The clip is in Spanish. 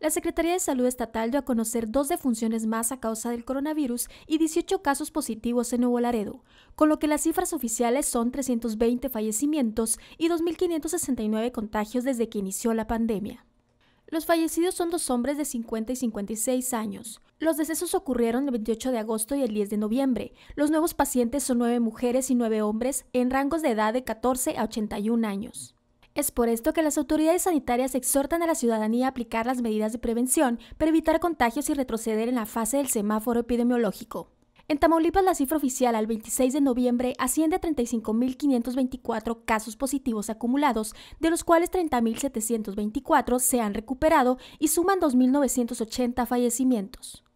La Secretaría de Salud Estatal dio a conocer dos defunciones más a causa del coronavirus y 18 casos positivos en Nuevo Laredo, con lo que las cifras oficiales son 320 fallecimientos y 2.569 contagios desde que inició la pandemia. Los fallecidos son dos hombres de 50 y 56 años. Los decesos ocurrieron el 28 de agosto y el 10 de noviembre. Los nuevos pacientes son nueve mujeres y nueve hombres en rangos de edad de 14 a 81 años. Es por esto que las autoridades sanitarias exhortan a la ciudadanía a aplicar las medidas de prevención para evitar contagios y retroceder en la fase del semáforo epidemiológico. En Tamaulipas la cifra oficial al 26 de noviembre asciende a 35.524 casos positivos acumulados, de los cuales 30.724 se han recuperado y suman 2.980 fallecimientos.